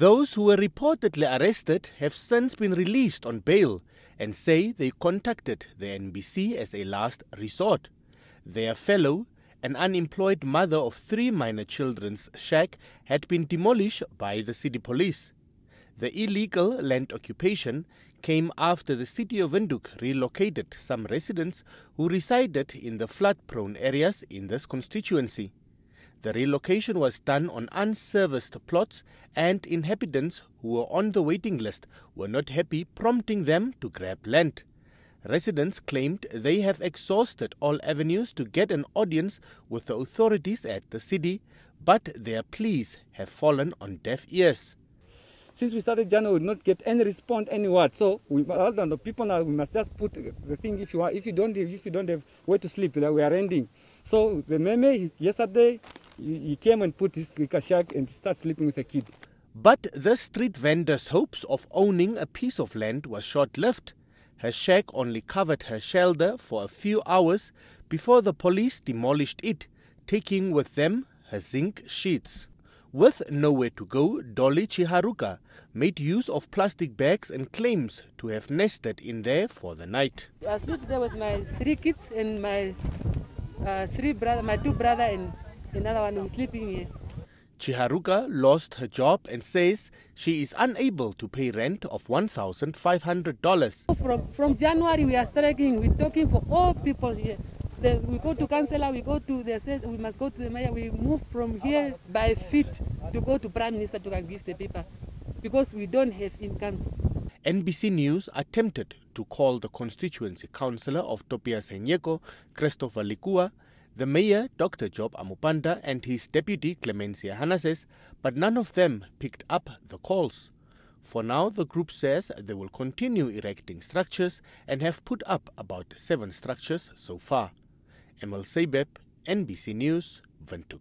Those who were reportedly arrested have since been released on bail and say they contacted the NBC as a last resort. Their fellow, an unemployed mother of three minor children's shack, had been demolished by the city police. The illegal land occupation came after the city of Windhoek relocated some residents who resided in the flood prone areas in this constituency. The relocation was done on unserviced plots, and inhabitants who were on the waiting list were not happy, prompting them to grab land. Residents claimed they have exhausted all avenues to get an audience with the authorities at the city, but their pleas have fallen on deaf ears. Since we started January, we not get any response, any word. So we, all the people now, we must just put the thing. If you are, if you don't, if you don't have where to sleep, we are ending. So the meme yesterday he came and put his kashak and start sleeping with a kid. But the street vendor's hopes of owning a piece of land was short-lived. Her shack only covered her shelter for a few hours before the police demolished it, taking with them her zinc sheets. With nowhere to go, Dolly Chiharuka made use of plastic bags and claims to have nested in there for the night. I slept there with my three kids and my uh, three brother, my two brother and Another one is sleeping here. Chiharuka lost her job and says she is unable to pay rent of $1,500. From, from January, we are striking. We're talking for all people here. The, we go to councillor, we go to the state, we must go to the mayor. We move from here by feet to go to prime minister to can give the paper because we don't have incomes. NBC News attempted to call the constituency councillor of Topia Senyeko, Christopher Likua, The mayor, Dr. Job Amupanda, and his deputy, Clemencia says, but none of them picked up the calls. For now, the group says they will continue erecting structures and have put up about seven structures so far. Emil Seibep, NBC News, Ventuk.